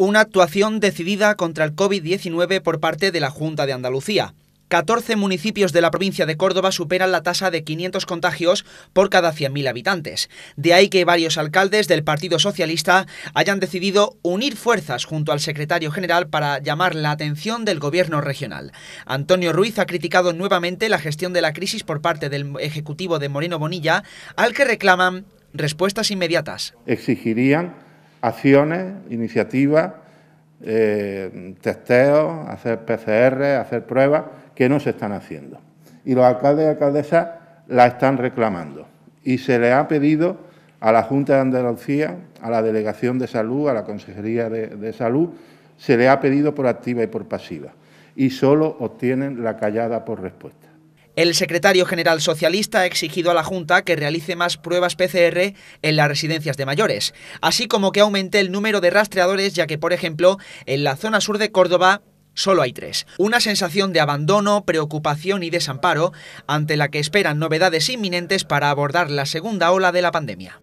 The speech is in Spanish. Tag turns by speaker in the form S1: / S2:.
S1: Una actuación decidida contra el COVID-19 por parte de la Junta de Andalucía. 14 municipios de la provincia de Córdoba superan la tasa de 500 contagios por cada 100.000 habitantes. De ahí que varios alcaldes del Partido Socialista hayan decidido unir fuerzas junto al secretario general para llamar la atención del gobierno regional. Antonio Ruiz ha criticado nuevamente la gestión de la crisis por parte del Ejecutivo de Moreno Bonilla, al que reclaman respuestas inmediatas.
S2: Exigirían acciones, iniciativas, eh, testeos, hacer PCR, hacer pruebas que no se están haciendo. Y los alcaldes y alcaldesas la están reclamando. Y se le ha pedido a la Junta de Andalucía, a la Delegación de Salud, a la Consejería de, de Salud, se le ha pedido por activa y por pasiva. Y solo obtienen la callada por respuesta.
S1: El secretario general socialista ha exigido a la Junta que realice más pruebas PCR en las residencias de mayores, así como que aumente el número de rastreadores, ya que, por ejemplo, en la zona sur de Córdoba solo hay tres. Una sensación de abandono, preocupación y desamparo ante la que esperan novedades inminentes para abordar la segunda ola de la pandemia.